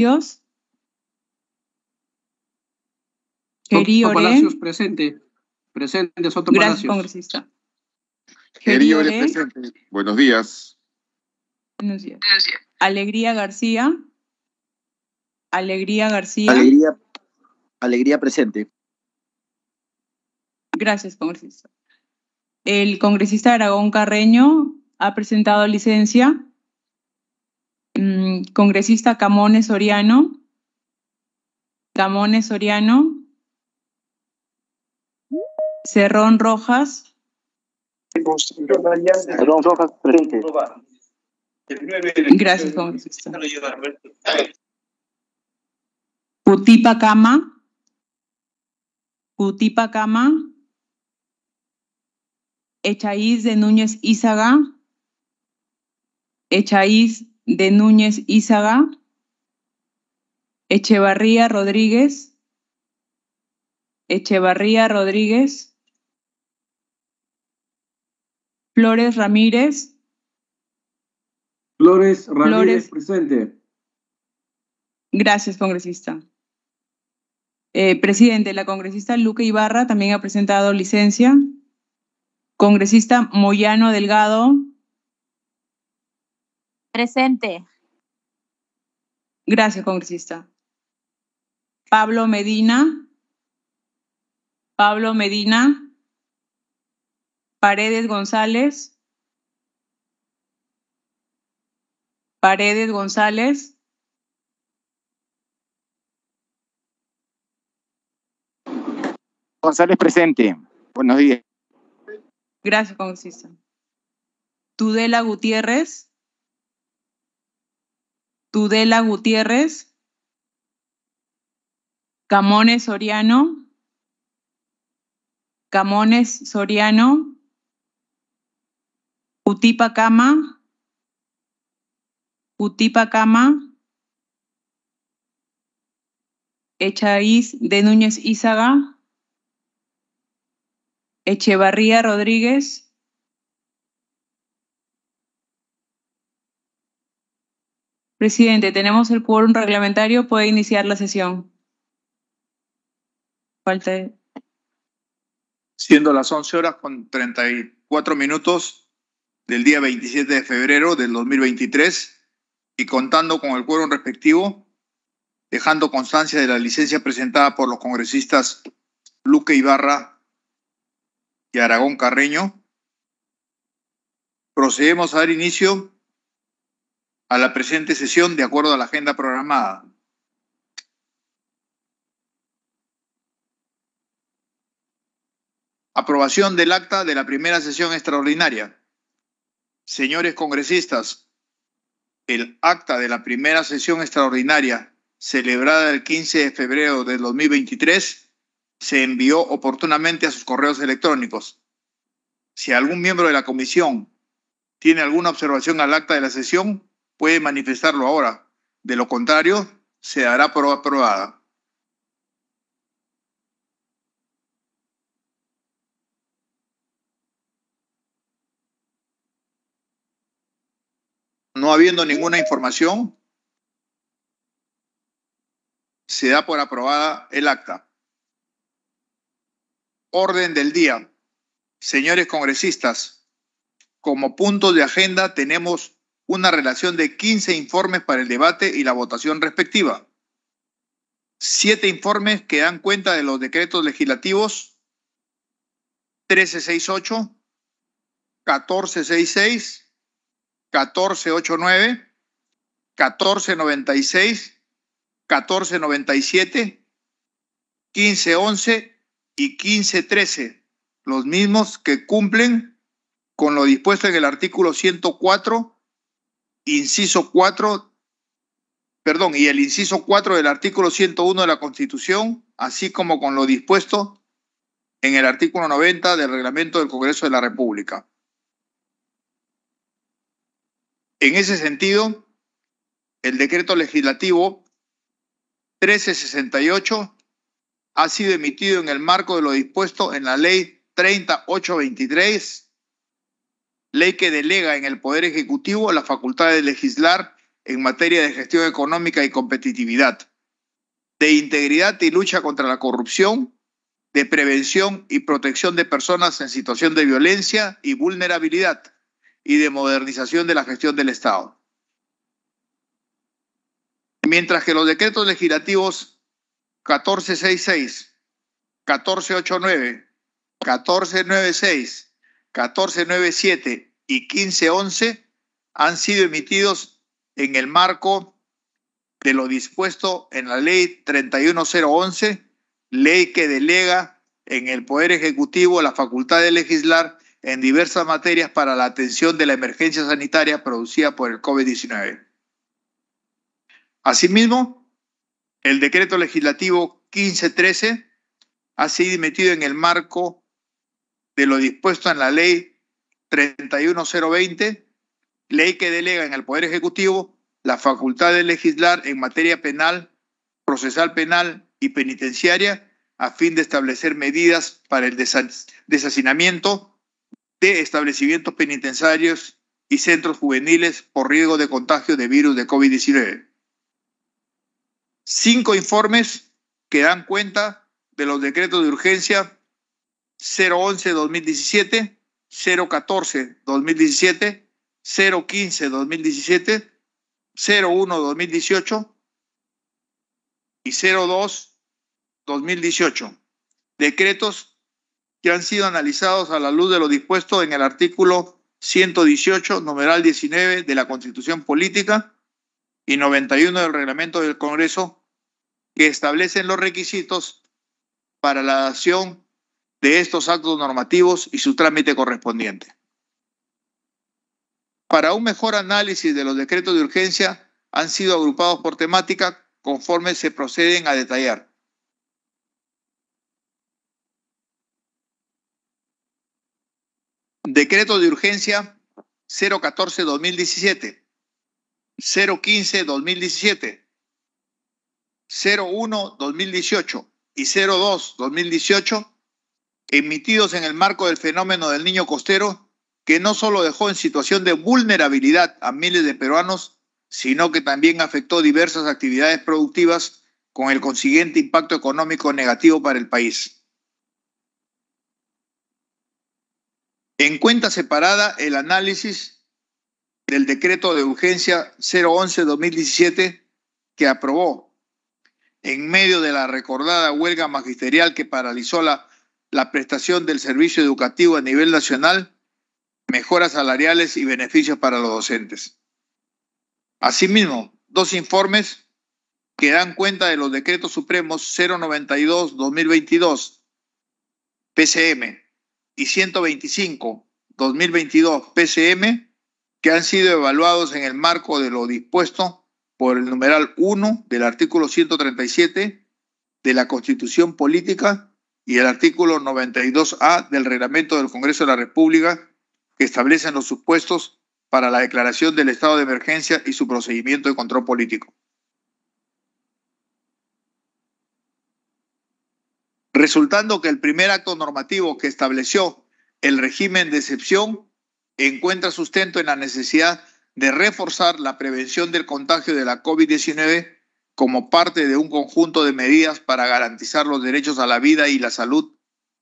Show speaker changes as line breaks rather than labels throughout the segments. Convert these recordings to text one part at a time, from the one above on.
Dios, querido. Palacios presente. Presente, Gracias, congresista. Querido, presente. Buenos días. Buenos días. Alegría García. Alegría García. Alegría, alegría presente. Gracias, congresista. El congresista Aragón Carreño ha presentado licencia. Mm, congresista Camones Soriano. Camones Soriano. Cerrón Rojas. Cerrón Rojas, Gracias, congresista. Putipa Cama. Putipa Cama. Echaíz de Núñez Isaga Echaíz de Núñez Izaga, Echevarría Rodríguez, Echevarría Rodríguez, Flores Ramírez. Flores Ramírez presente. Gracias, congresista. Eh, presidente, la congresista Luque Ibarra también ha presentado licencia. Congresista Moyano Delgado, Presente. Gracias, congresista. Pablo Medina. Pablo Medina. Paredes González. Paredes González.
González presente. Buenos días.
Gracias, congresista. Tudela Gutiérrez. Tudela Gutiérrez, Camones Soriano, Camones Soriano, Utipa Cama, Utipa Cama, de Núñez Izaga, Echevarría Rodríguez, Presidente, tenemos el quórum reglamentario. Puede iniciar la sesión. Falta.
Siendo las 11 horas con 34 minutos del día 27 de febrero del 2023 y contando con el quórum respectivo, dejando constancia de la licencia presentada por los congresistas Luque Ibarra y Aragón Carreño, procedemos a dar inicio a la presente sesión de acuerdo a la agenda programada. Aprobación del acta de la primera sesión extraordinaria. Señores congresistas, el acta de la primera sesión extraordinaria celebrada el 15 de febrero de 2023 se envió oportunamente a sus correos electrónicos. Si algún miembro de la comisión tiene alguna observación al acta de la sesión, puede manifestarlo ahora. De lo contrario, se dará por aprobada. No habiendo ninguna información, se da por aprobada el acta. Orden del día. Señores congresistas, como punto de agenda tenemos una relación de 15 informes para el debate y la votación respectiva, siete informes que dan cuenta de los decretos legislativos 1368, 1466, 1489, 1496, 1497, 1511 y 1513, los mismos que cumplen con lo dispuesto en el artículo 104 inciso 4, perdón, y el inciso 4 del artículo 101 de la Constitución, así como con lo dispuesto en el artículo 90 del reglamento del Congreso de la República. En ese sentido, el decreto legislativo 1368 ha sido emitido en el marco de lo dispuesto en la ley 3823 ley que delega en el Poder Ejecutivo la facultad de legislar en materia de gestión económica y competitividad, de integridad y lucha contra la corrupción, de prevención y protección de personas en situación de violencia y vulnerabilidad y de modernización de la gestión del Estado. Mientras que los decretos legislativos 1466, 1489, 1496, 1497 y 1511 han sido emitidos en el marco de lo dispuesto en la ley 31011, ley que delega en el Poder Ejecutivo la facultad de legislar en diversas materias para la atención de la emergencia sanitaria producida por el COVID-19. Asimismo, el decreto legislativo 1513 ha sido emitido en el marco de lo dispuesto en la ley 31020, ley que delega en el Poder Ejecutivo la facultad de legislar en materia penal, procesal penal y penitenciaria a fin de establecer medidas para el desacinamiento de establecimientos penitenciarios y centros juveniles por riesgo de contagio de virus de COVID-19. Cinco informes que dan cuenta de los decretos de urgencia 011-2017, 014-2017, 015-2017, 01-2018 y 02-2018. Decretos que han sido analizados a la luz de lo dispuesto en el artículo 118, numeral 19 de la Constitución Política y 91 del Reglamento del Congreso, que establecen los requisitos para la acción de estos actos normativos y su trámite correspondiente. Para un mejor análisis de los decretos de urgencia, han sido agrupados por temática conforme se proceden a detallar. Decreto de urgencia 014-2017, 015-2017, 01-2018 y 02-2018 emitidos en el marco del fenómeno del niño costero, que no solo dejó en situación de vulnerabilidad a miles de peruanos, sino que también afectó diversas actividades productivas con el consiguiente impacto económico negativo para el país. En cuenta separada, el análisis del decreto de urgencia 011-2017 que aprobó, en medio de la recordada huelga magisterial que paralizó la la prestación del servicio educativo a nivel nacional, mejoras salariales y beneficios para los docentes. Asimismo, dos informes que dan cuenta de los decretos supremos 092-2022 PCM y 125-2022 PCM que han sido evaluados en el marco de lo dispuesto por el numeral 1 del artículo 137 de la Constitución Política y el artículo 92A del reglamento del Congreso de la República, que establece los supuestos para la declaración del estado de emergencia y su procedimiento de control político. Resultando que el primer acto normativo que estableció el régimen de excepción encuentra sustento en la necesidad de reforzar la prevención del contagio de la COVID-19 como parte de un conjunto de medidas para garantizar los derechos a la vida y la salud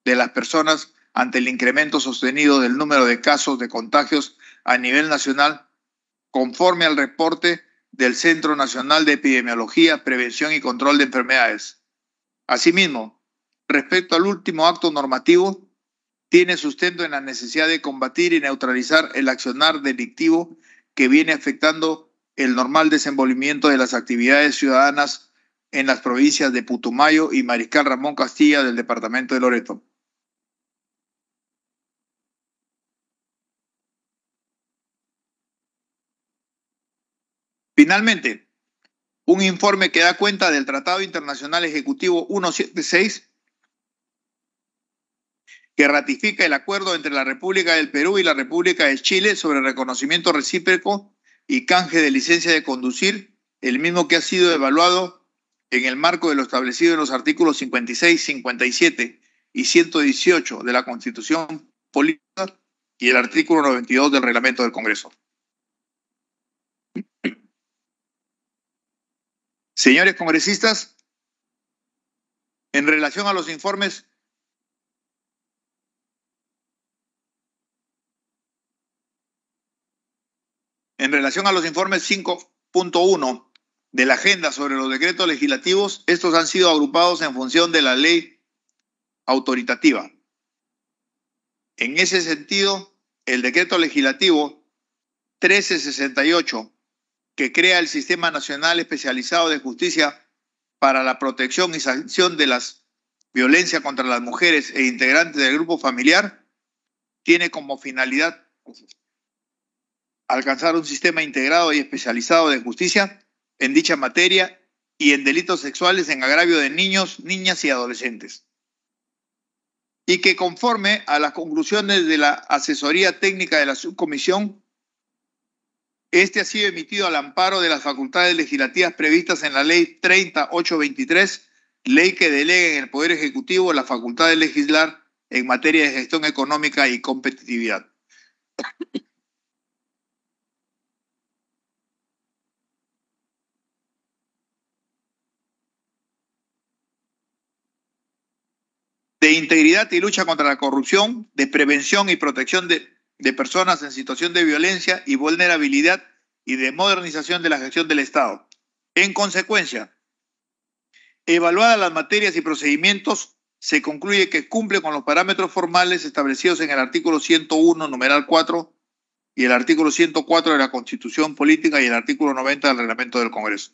de las personas ante el incremento sostenido del número de casos de contagios a nivel nacional, conforme al reporte del Centro Nacional de Epidemiología, Prevención y Control de Enfermedades. Asimismo, respecto al último acto normativo, tiene sustento en la necesidad de combatir y neutralizar el accionar delictivo que viene afectando el normal desenvolvimiento de las actividades ciudadanas en las provincias de Putumayo y Mariscal Ramón Castilla del departamento de Loreto. Finalmente, un informe que da cuenta del Tratado Internacional Ejecutivo 176 que ratifica el acuerdo entre la República del Perú y la República de Chile sobre reconocimiento recíproco y canje de licencia de conducir, el mismo que ha sido evaluado en el marco de lo establecido en los artículos 56, 57 y 118 de la Constitución Política y el artículo 92 del reglamento del Congreso. Señores congresistas, en relación a los informes en relación a los informes 5.1 de la agenda sobre los decretos legislativos, estos han sido agrupados en función de la ley autoritativa. En ese sentido, el decreto legislativo 1368, que crea el Sistema Nacional Especializado de Justicia para la Protección y Sanción de las Violencia contra las Mujeres e integrantes del grupo familiar, tiene como finalidad alcanzar un sistema integrado y especializado de justicia en dicha materia y en delitos sexuales en agravio de niños, niñas y adolescentes. Y que conforme a las conclusiones de la asesoría técnica de la subcomisión, este ha sido emitido al amparo de las facultades legislativas previstas en la Ley 3823, ley que delega en el Poder Ejecutivo la facultad de legislar en materia de gestión económica y competitividad. de integridad y lucha contra la corrupción, de prevención y protección de, personas en situación de violencia y vulnerabilidad y de modernización de la gestión del Estado. En consecuencia, evaluadas las materias y procedimientos, se concluye que cumple con los parámetros formales establecidos en el artículo 101, numeral 4, y el artículo 104 de la Constitución Política y el artículo 90 del Reglamento del Congreso.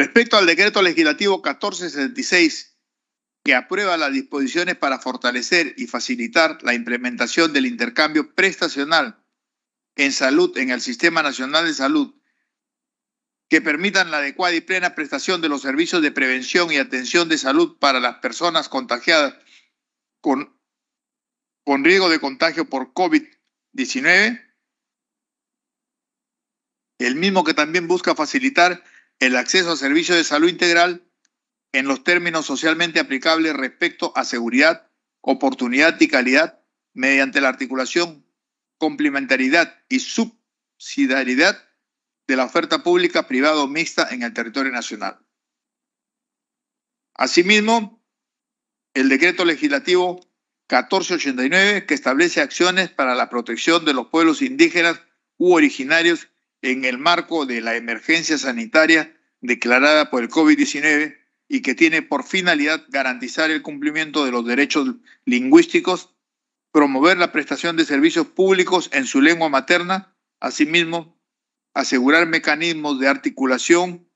Respecto al decreto legislativo 1466 que aprueba las disposiciones para fortalecer y facilitar la implementación del intercambio prestacional en salud en el Sistema Nacional de Salud, que permitan la adecuada y plena prestación de los servicios de prevención y atención de salud para las personas contagiadas con, con riesgo de contagio por COVID-19, el mismo que también busca facilitar el acceso a servicios de salud integral en los términos socialmente aplicables respecto a seguridad, oportunidad y calidad mediante la articulación, complementariedad y subsidiariedad de la oferta pública privada o mixta en el territorio nacional. Asimismo, el decreto legislativo 1489 que establece acciones para la protección de los pueblos indígenas u originarios en el marco de la emergencia sanitaria declarada por el COVID-19 y que tiene por finalidad garantizar el cumplimiento de los derechos lingüísticos, promover la prestación de servicios públicos en su lengua materna, asimismo, asegurar mecanismos de articulación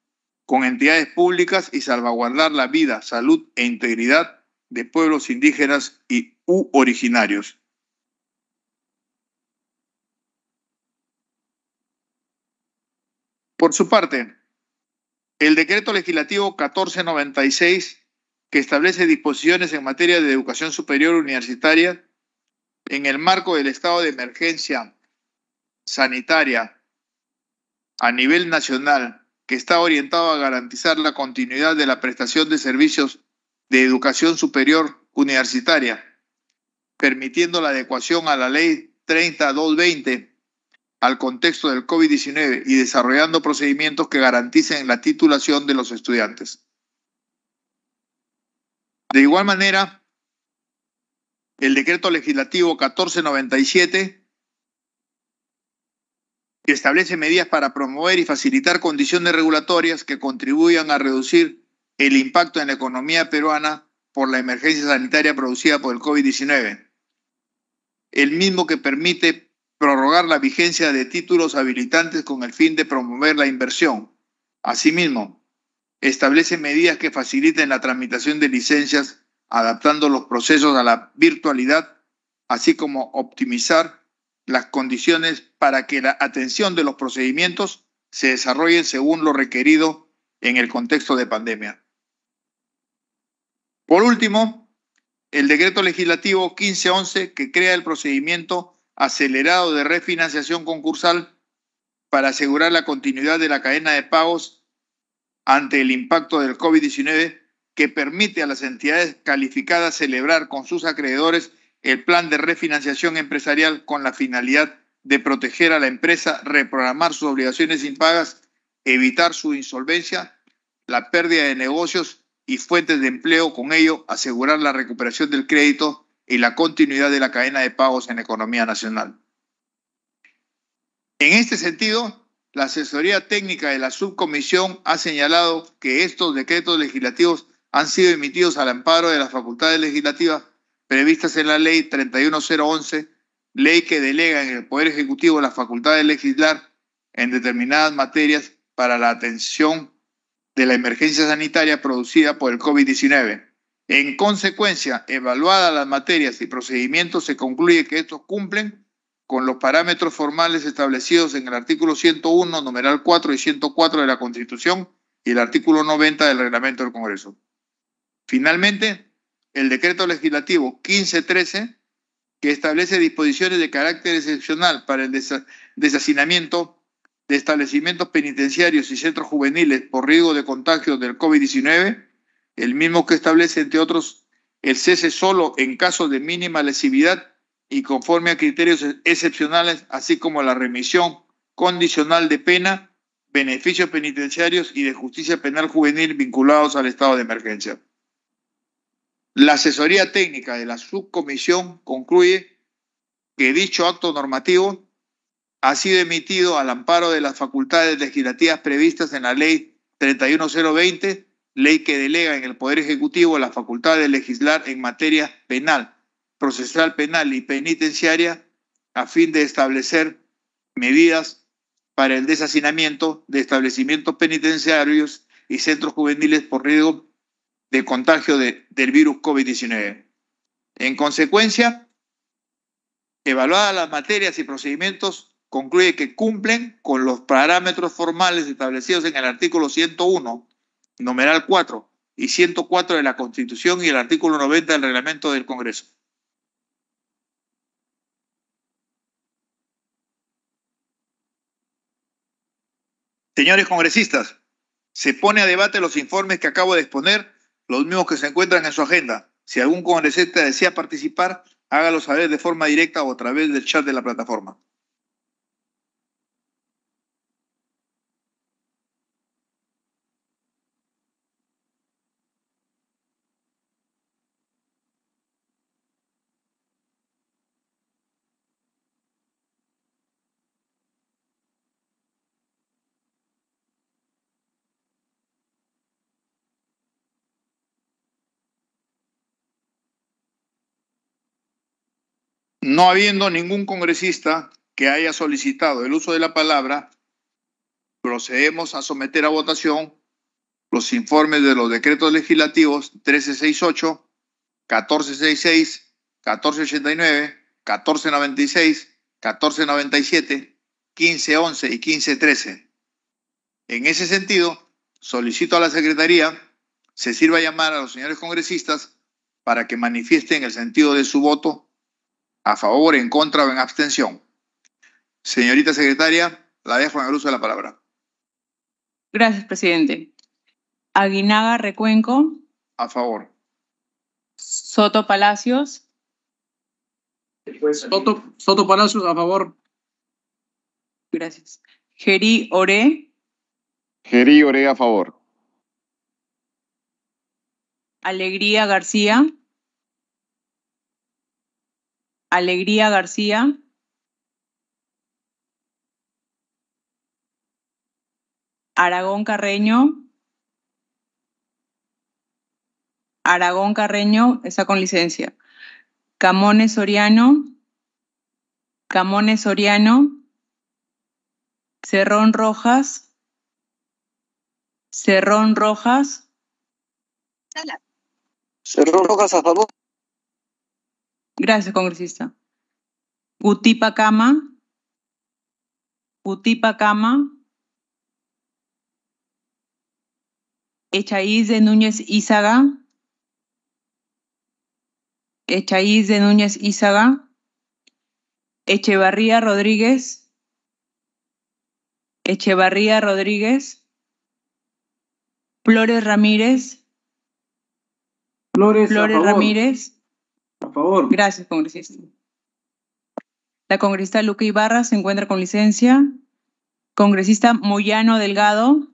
con entidades públicas y salvaguardar la vida, salud e integridad de pueblos indígenas y u originarios. Por su parte, el decreto legislativo 1496, que establece disposiciones en materia de educación superior universitaria, en el marco del estado de emergencia sanitaria a nivel nacional, que está orientado a garantizar la continuidad de la prestación de servicios de educación superior universitaria, permitiendo la adecuación a la ley 30220 al contexto del COVID-19 y desarrollando procedimientos que garanticen la titulación de los estudiantes. De igual manera, el decreto legislativo 1497 que establece medidas para promover y facilitar condiciones regulatorias que contribuyan a reducir el impacto en la economía peruana por la emergencia sanitaria producida por el COVID-19, el mismo que permite prorrogar la vigencia de títulos habilitantes con el fin de promover la inversión. Asimismo, establece medidas que faciliten la tramitación de licencias, adaptando los procesos a la virtualidad, así como optimizar las condiciones para que la atención de los procedimientos se desarrolle según lo requerido en el contexto de pandemia. Por último, el decreto legislativo 1511 que crea el procedimiento acelerado de refinanciación concursal para asegurar la continuidad de la cadena de pagos ante el impacto del COVID-19 que permite a las entidades calificadas celebrar con sus acreedores el plan de refinanciación empresarial con la finalidad de proteger a la empresa, reprogramar sus obligaciones impagas, evitar su insolvencia, la pérdida de negocios y fuentes de empleo, con ello asegurar la recuperación del crédito y la continuidad de la cadena de pagos en la economía nacional. En este sentido, la asesoría técnica de la subcomisión ha señalado que estos decretos legislativos han sido emitidos al amparo de las facultades legislativas previstas en la ley 31011, ley que delega en el Poder Ejecutivo la facultad de legislar en determinadas materias para la atención de la emergencia sanitaria producida por el COVID-19. En consecuencia, evaluadas las materias y procedimientos, se concluye que estos cumplen con los parámetros formales establecidos en el artículo 101, numeral 4 y 104 de la Constitución y el artículo 90 del reglamento del Congreso. Finalmente, el decreto legislativo 1513, que establece disposiciones de carácter excepcional para el deshacinamiento desacinamiento de establecimientos penitenciarios y centros juveniles por riesgo de contagio del COVID-19, el mismo que establece, entre otros, el cese solo en caso de mínima lesividad y conforme a criterios excepcionales, así como la remisión condicional de pena, beneficios penitenciarios y de justicia penal juvenil vinculados al estado de emergencia. La asesoría técnica de la subcomisión concluye que dicho acto normativo ha sido emitido al amparo de las facultades legislativas previstas en la ley 31020 ley que delega en el Poder Ejecutivo la facultad de legislar en materia penal, procesal penal y penitenciaria a fin de establecer medidas para el deshacinamiento de establecimientos penitenciarios y centros juveniles por riesgo de contagio del virus COVID-19. En consecuencia, evaluadas las materias y procedimientos, concluye que cumplen con los parámetros formales establecidos en el artículo 101 numeral 4 y 104 de la Constitución y el artículo 90 del reglamento del Congreso. Señores congresistas, se pone a debate los informes que acabo de exponer, los mismos que se encuentran en su agenda. Si algún congresista desea participar, hágalo saber de forma directa o a través del chat de la plataforma. No habiendo ningún congresista que haya solicitado el uso de la palabra, procedemos a someter a votación los informes de los decretos legislativos 1368, 1466, 1489, 1496, 1497, 1511 y 1513. En ese sentido, solicito a la Secretaría se sirva a llamar a los señores congresistas para que manifiesten el sentido de su voto ¿A favor, en contra o en abstención? Señorita secretaria, la dejo en el uso de la palabra.
Gracias, presidente. Aguinaga Recuenco. A favor. Soto Palacios. Soto, Palacios, a favor. Gracias. Geri Oré.
Geri Oré, a favor.
Alegría García. Alegría García. Aragón Carreño. Aragón Carreño está con licencia. Camones Soriano. Camones Soriano. Cerrón Rojas. Cerrón Rojas. Cerrón Rojas a favor. Gracias, congresista. Utipa Cama. Utipa Cama. Echaíz de Núñez Izaga. Echaíz de Núñez Izaga. Echevarría Rodríguez. Echevarría Rodríguez. Flores Ramírez. Flores Ramírez. A favor. Gracias, congresista. La congresista Luca Ibarra se encuentra con licencia. Congresista Moyano Delgado.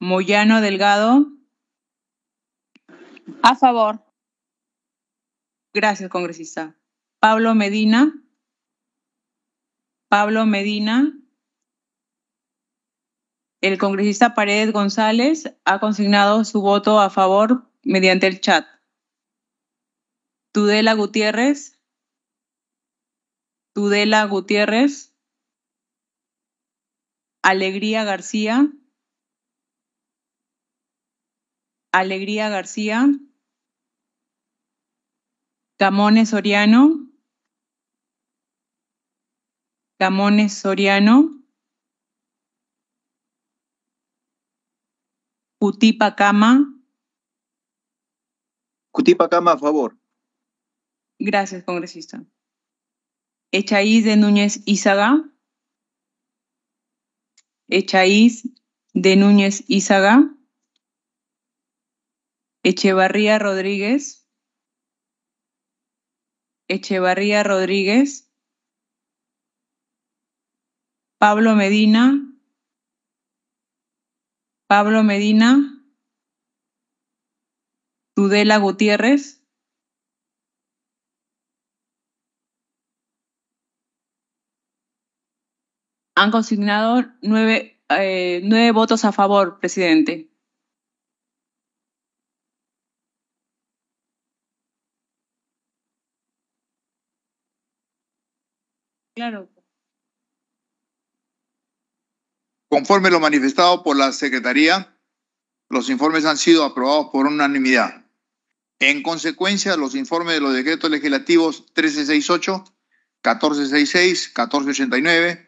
Moyano Delgado. A favor. Gracias, congresista. Pablo Medina. Pablo Medina. El congresista Paredes González ha consignado su voto a favor mediante el chat. Tudela Gutiérrez. Tudela Gutiérrez. Alegría García. Alegría García. Camones Soriano. Camones Soriano. Cutipa Cama, a favor. Gracias, congresista. Echaiz de Núñez Izaga. Echaiz de Núñez Izaga. Echevarría Rodríguez. Echevarría Rodríguez. Pablo Medina. Pablo Medina. Tudela Gutiérrez. han consignado nueve, eh, nueve votos a favor, presidente. Claro.
Conforme lo manifestado por la Secretaría, los informes han sido aprobados por unanimidad. En consecuencia, los informes de los decretos legislativos 1368, 1466, 1489,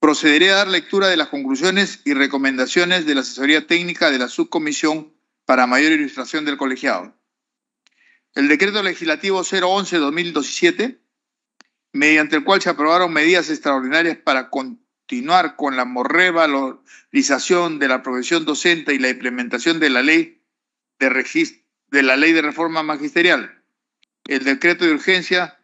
procederé a dar lectura de las conclusiones y recomendaciones de la asesoría técnica de la subcomisión para mayor ilustración del colegiado. El decreto legislativo 011-2017, mediante el cual se aprobaron medidas extraordinarias para continuar con la revalorización de la profesión docente y la implementación de la ley de, de, la ley de reforma magisterial. El decreto de urgencia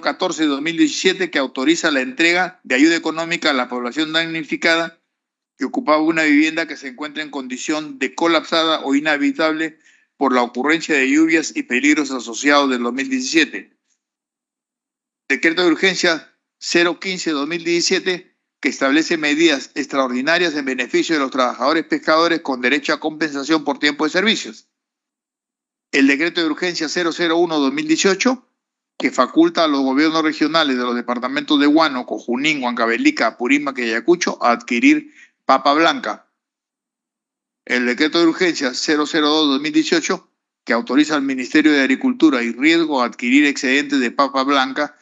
014 2017 que autoriza la entrega de ayuda económica a la población damnificada que ocupaba una vivienda que se encuentra en condición de colapsada o inhabitable por la ocurrencia de lluvias y peligros asociados del 2017. Decreto de urgencia 015-2017 que establece medidas extraordinarias en beneficio de los trabajadores pescadores con derecho a compensación por tiempo de servicios. El decreto de urgencia 001-2018 que faculta a los gobiernos regionales de los departamentos de Guano, Cojunín, Huancavelica, Purímac y Ayacucho a adquirir papa blanca. El decreto de urgencia 002-2018, que autoriza al Ministerio de Agricultura y Riesgo a adquirir excedentes de papa blanca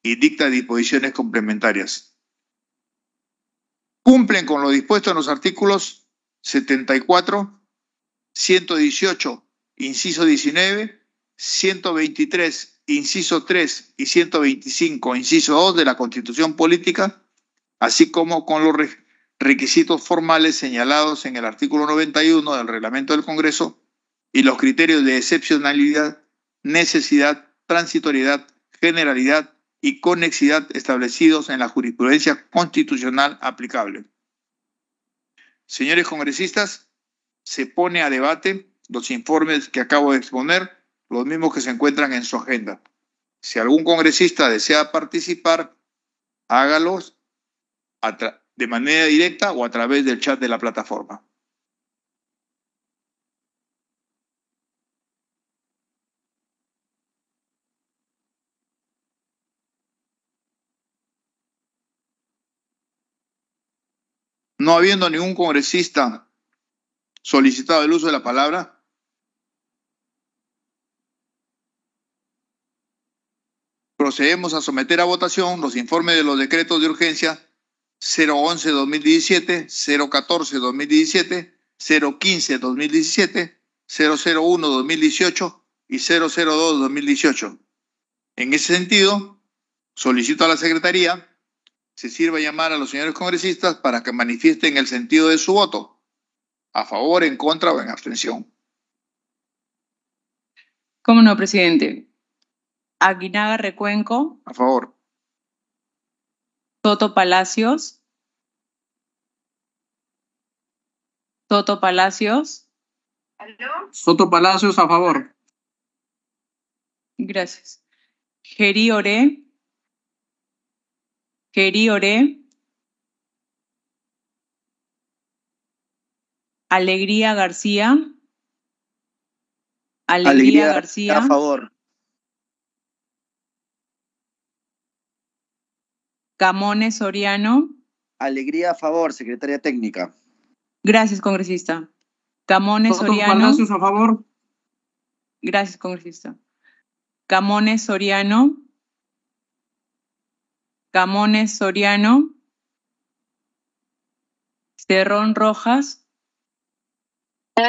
y dicta disposiciones complementarias. Cumplen con lo dispuesto en los artículos 74, 118, inciso 19, 123, inciso 3 y 125, inciso 2 de la Constitución Política, así como con los requisitos formales señalados en el artículo 91 del reglamento del Congreso y los criterios de excepcionalidad, necesidad, transitoriedad, generalidad y conexidad establecidos en la jurisprudencia constitucional aplicable. Señores congresistas, se pone a debate los informes que acabo de exponer los mismos que se encuentran en su agenda. Si algún congresista desea participar, hágalos de manera directa o a través del chat de la plataforma. No habiendo ningún congresista solicitado el uso de la palabra, procedemos a someter a votación los informes de los decretos de urgencia 011-2017, 014-2017, 015-2017, 001-2018 y 002-2018. En ese sentido, solicito a la Secretaría se sirva llamar a los señores congresistas para que manifiesten el sentido de su voto, a favor, en contra o en abstención.
¿Cómo no, presidente? Aguinaga Recuenco. A favor. Soto Palacios. Soto Palacios.
Soto Palacios, a favor.
Gracias. Geri Oré. Geri Oré. Alegría García. Alegría García. A favor. Camones Soriano. Alegría a favor, secretaria técnica. Gracias, congresista. Camones Soriano. a favor. Gracias, congresista. Camones Soriano. Camones Soriano. Cerrón Rojas.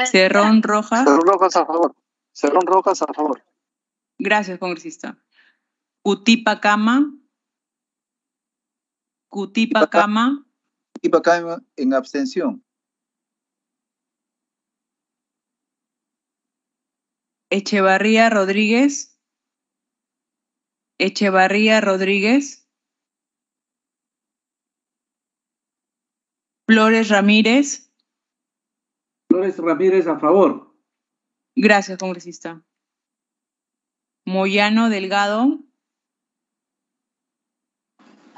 Cerrón Rojas. Cerrón Rojas a favor. Cerrón Rojas a favor. Gracias, congresista. Utipa Cama. Cutipacama. Cutipacama en abstención. Echevarría Rodríguez. Echevarría Rodríguez. Flores Ramírez. Flores Ramírez a favor. Gracias, congresista. Moyano Delgado.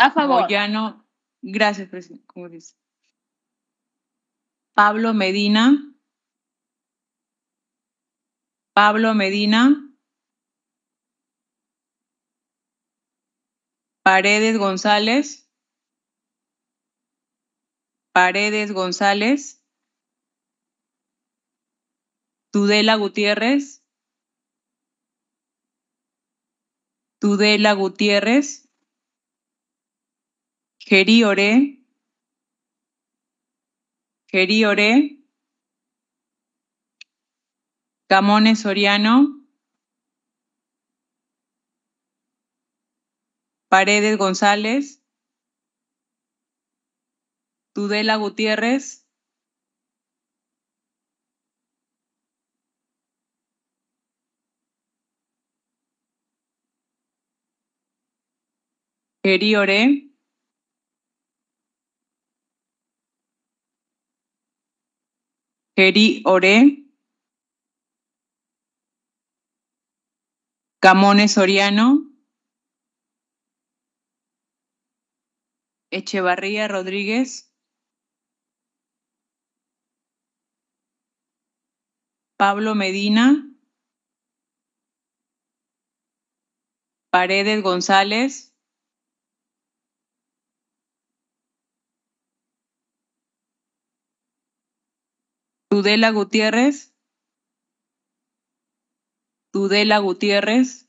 A favor. ya no gracias, presidente, dice. Pablo Medina. Pablo Medina. Paredes González. Paredes González. Tudela Gutiérrez. Tudela Gutiérrez. Geriore, Geriore, Gamones Soriano, Paredes González, Tudela Gutiérrez, Geriore, Geri Ore, Camones Soriano, Echevarría Rodríguez, Pablo Medina, Paredes González, Tudela Gutiérrez. Tudela Gutiérrez.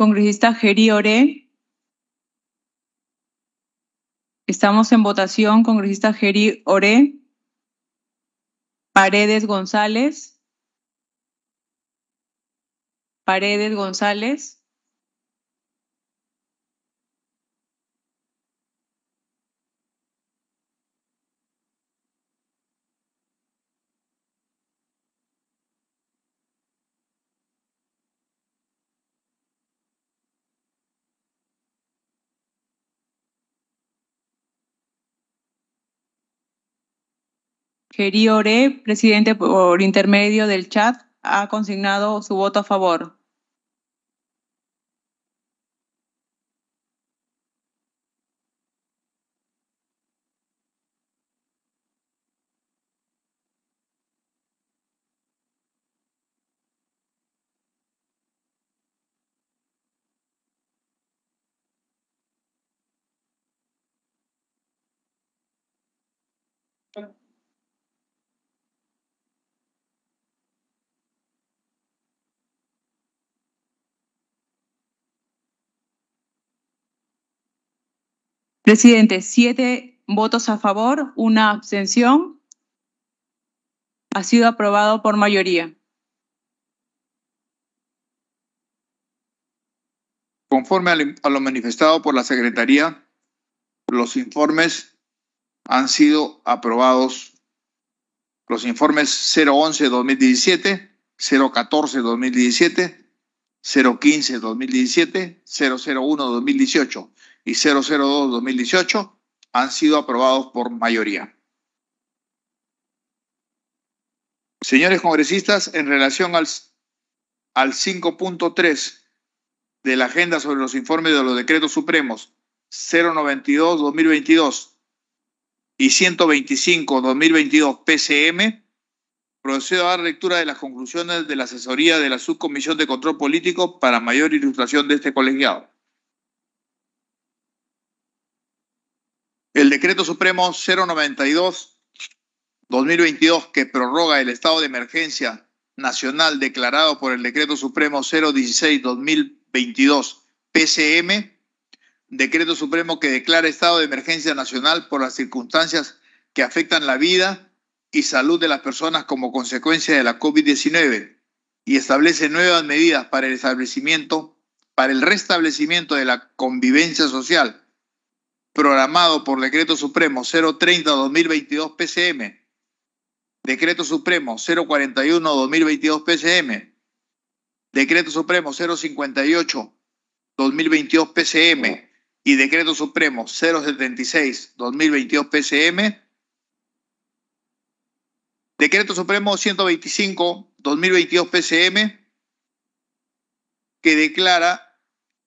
Congresista Jerry Ore. Estamos en votación. Congresista Jerry Ore. Paredes González. Paredes González. Geriore, presidente por intermedio del chat, ha consignado su voto a favor. Presidente, siete votos a favor, una abstención. Ha sido aprobado por mayoría.
Conforme a lo manifestado por la Secretaría, los informes han sido aprobados. Los informes 011-2017, 014-2017, 015-2017, 001-2018 y 002-2018 han sido aprobados por mayoría. Señores congresistas, en relación al, al 5.3 de la agenda sobre los informes de los decretos supremos 092-2022 y 125-2022 PCM, procedo a dar lectura de las conclusiones de la asesoría de la Subcomisión de Control Político para mayor ilustración de este colegiado. El decreto supremo 092-2022 que prorroga el estado de emergencia nacional declarado por el decreto supremo 016-2022 PCM, decreto supremo que declara estado de emergencia nacional por las circunstancias que afectan la vida y salud de las personas como consecuencia de la COVID-19 y establece nuevas medidas para el establecimiento, para el restablecimiento de la convivencia social programado por Decreto Supremo 030-2022 PCM, Decreto Supremo 041-2022 PCM, Decreto Supremo 058-2022 PCM y Decreto Supremo 076-2022 PCM, Decreto Supremo 125-2022 PCM, que declara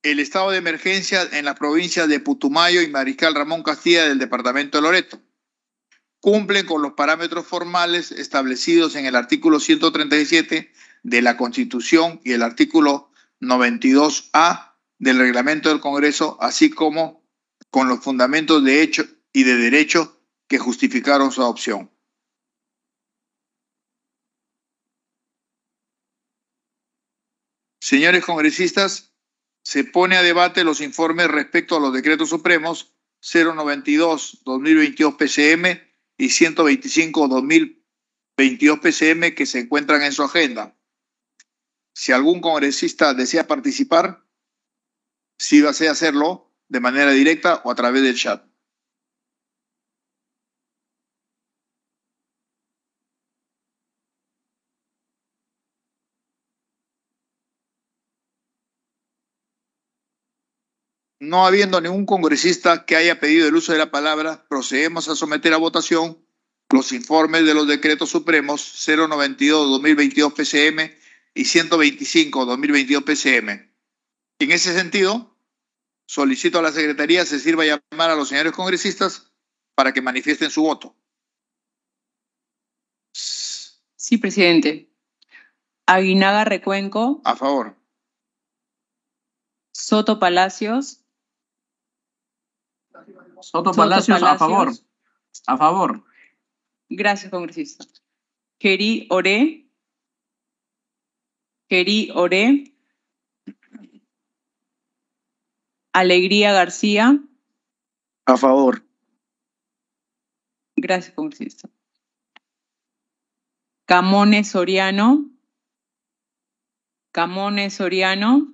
el estado de emergencia en las provincias de Putumayo y Mariscal Ramón Castilla del departamento de Loreto. Cumplen con los parámetros formales establecidos en el artículo 137 de la Constitución y el artículo 92A del reglamento del Congreso, así como con los fundamentos de hecho y de derecho que justificaron su adopción. Señores congresistas, se pone a debate los informes respecto a los decretos supremos 092-2022 PCM y 125-2022 PCM que se encuentran en su agenda. Si algún congresista desea participar, a hacerlo de manera directa o a través del chat. No habiendo ningún congresista que haya pedido el uso de la palabra, procedemos a someter a votación los informes de los decretos supremos 092-2022 PCM y 125-2022 PCM. En ese sentido, solicito a la Secretaría se sirva llamar a los señores congresistas para que manifiesten su voto.
Sí, presidente. Aguinaga Recuenco. A favor. Soto Palacios. Soto, Palacios, a favor. A favor. Gracias, congresista. Querí Oré. Querí Oré. Alegría García. A favor. Gracias, congresista. Camones Soriano. Camones Soriano.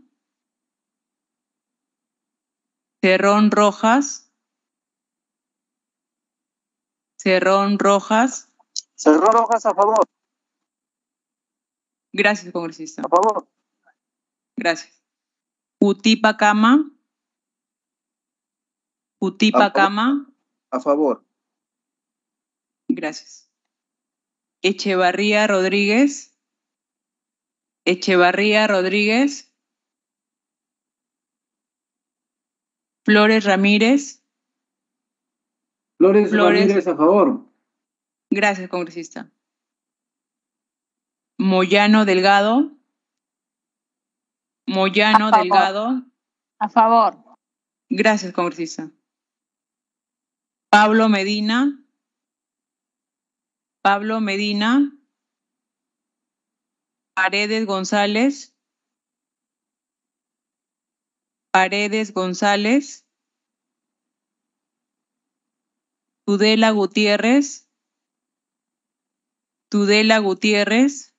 Terrón Rojas. Cerrón Rojas. Cerrón Rojas, a favor. Gracias, congresista. A favor. Gracias. Utipa Cama. Utipa Cama. A favor. Gracias. Echevarría Rodríguez. Echevarría Rodríguez. Flores Ramírez. Flores, a favor. Gracias, congresista. Moyano Delgado. Moyano Delgado. A favor. Gracias, congresista. Pablo Medina. Pablo Medina. Paredes González. Paredes González. Tudela Gutiérrez, Tudela Gutiérrez,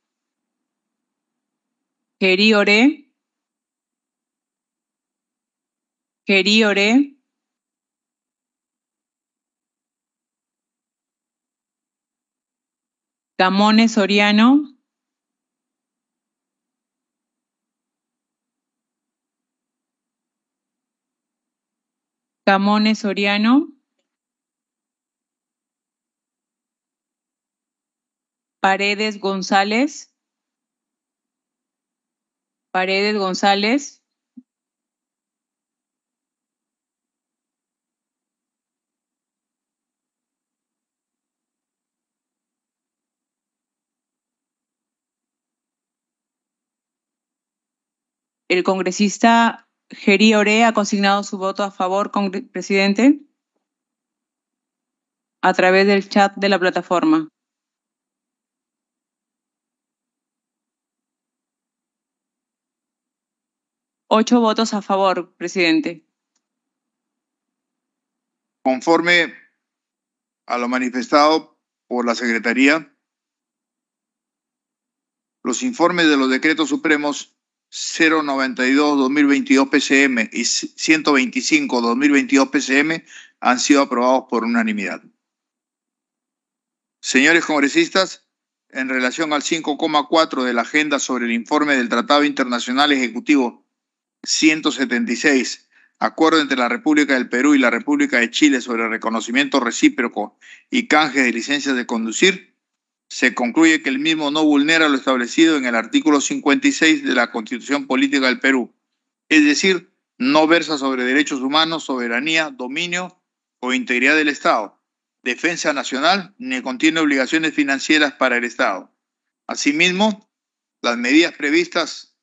Geri Geriore, Camones Soriano, Camones Soriano, Paredes González. Paredes González. El congresista Geri Ore ha consignado su voto a favor, presidente, a través del chat de la plataforma. Ocho votos a favor, presidente.
Conforme a lo manifestado por la Secretaría, los informes de los decretos supremos 092-2022 PCM y 125-2022 PCM han sido aprobados por unanimidad. Señores congresistas, en relación al 5,4 de la agenda sobre el informe del Tratado Internacional Ejecutivo 176, Acuerdo entre la República del Perú y la República de Chile sobre reconocimiento recíproco y canje de licencias de conducir, se concluye que el mismo no vulnera lo establecido en el artículo 56 de la Constitución Política del Perú, es decir, no versa sobre derechos humanos, soberanía, dominio o integridad del Estado, defensa nacional, ni contiene obligaciones financieras para el Estado. Asimismo, las medidas previstas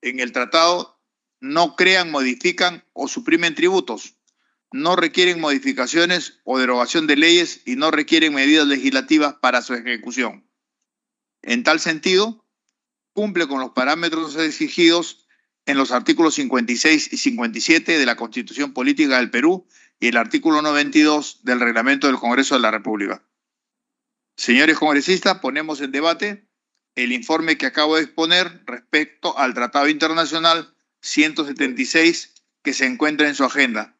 en el tratado no crean, modifican o suprimen tributos, no requieren modificaciones o derogación de leyes y no requieren medidas legislativas para su ejecución. En tal sentido, cumple con los parámetros exigidos en los artículos 56 y 57 de la Constitución Política del Perú y el artículo 92 del Reglamento del Congreso de la República. Señores congresistas, ponemos en debate el informe que acabo de exponer respecto al Tratado Internacional 176 que se encuentra en su agenda.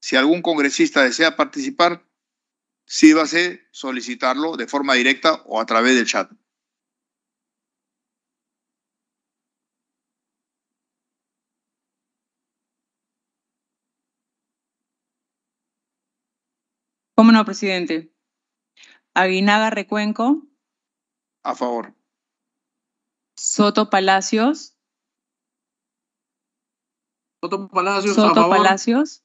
Si algún congresista desea participar, sírvase solicitarlo de forma directa o a través del chat.
¿Cómo no, presidente? Aguinaga Recuenco. A favor. Soto Palacios. Soto Palacios. a favor. Palacios.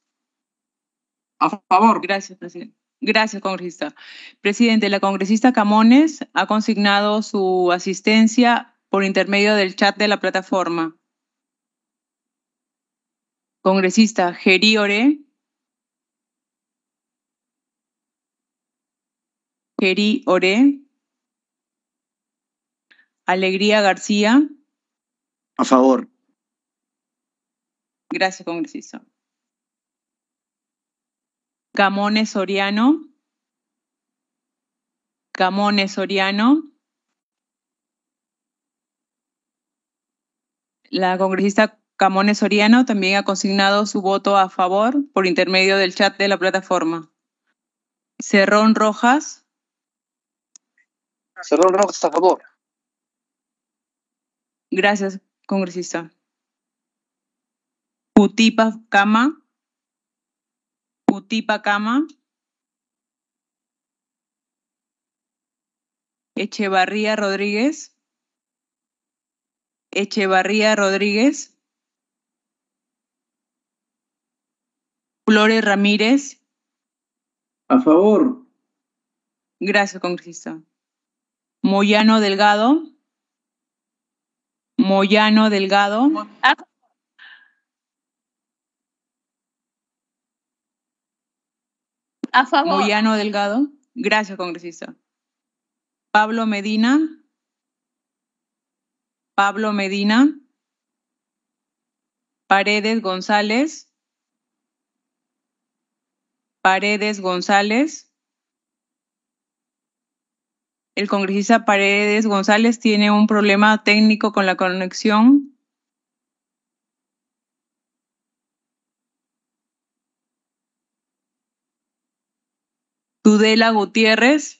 A favor. Gracias, presidente. Gracias, congresista. Presidente, la congresista Camones ha consignado su asistencia por intermedio del chat de la plataforma. Congresista Ore. Geri Ore. Alegría García. A favor. Gracias, congresista. Camones Soriano. Camones Soriano. La congresista Camones Soriano también ha consignado su voto a favor por intermedio del chat de la plataforma. Cerrón Rojas. Cerrón Rojas a favor. Gracias, congresista. Putipa Cama, putipa Cama, Echevarría Rodríguez, Echevarría Rodríguez, Flores Ramírez. A favor. Gracias, congresista. Moyano Delgado. Moyano Delgado. A favor. Moyano Delgado. Gracias, congresista. Pablo Medina. Pablo Medina. Paredes González. Paredes González. El congresista Paredes González tiene un problema técnico con la conexión. Tudela Gutiérrez.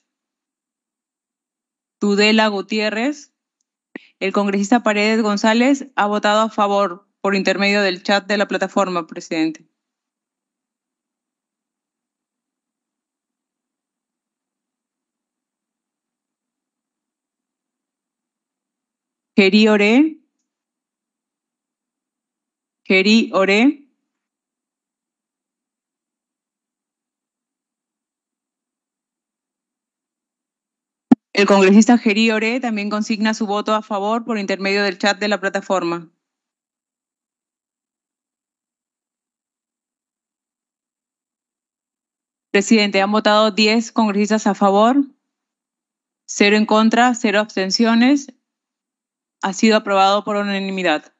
Tudela Gutiérrez. El congresista Paredes González ha votado a favor por intermedio del chat de la plataforma, presidente. Geri Oré. Geri Oré. El congresista Geri Ore también consigna su voto a favor por intermedio del chat de la plataforma. Presidente, han votado 10 congresistas a favor, 0 en contra, 0 abstenciones. Ha sido aprobado por unanimidad.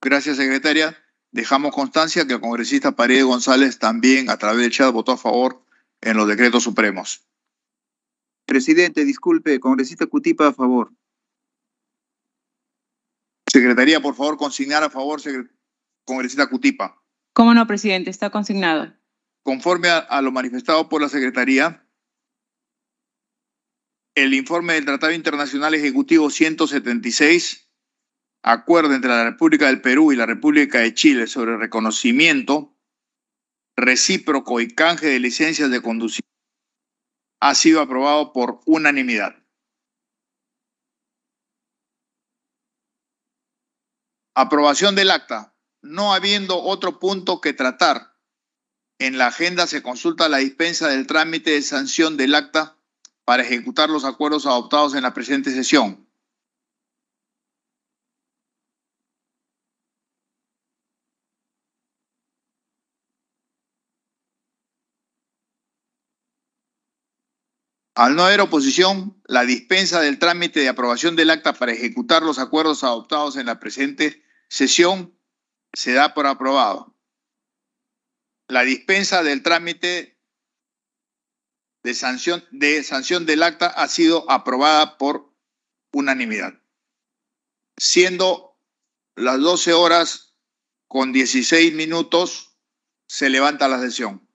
Gracias, secretaria. Dejamos constancia que el congresista Paredes González también, a través del chat, votó a favor en los decretos supremos. Presidente, disculpe, congresista Cutipa, a favor. Secretaría, por favor, consignar a favor, congresista Cutipa.
¿Cómo no, presidente? Está consignado.
Conforme a, lo manifestado por la Secretaría, el informe del Tratado Internacional Ejecutivo 176 acuerdo entre la República del Perú y la República de Chile sobre reconocimiento recíproco y canje de licencias de conducir ha sido aprobado por unanimidad. Aprobación del acta. No habiendo otro punto que tratar en la agenda, se consulta la dispensa del trámite de sanción del acta para ejecutar los acuerdos adoptados en la presente sesión. Al no haber oposición, la dispensa del trámite de aprobación del acta para ejecutar los acuerdos adoptados en la presente sesión se da por aprobado. La dispensa del trámite de sanción, de sanción del acta ha sido aprobada por unanimidad, siendo las 12 horas con 16 minutos se levanta la sesión.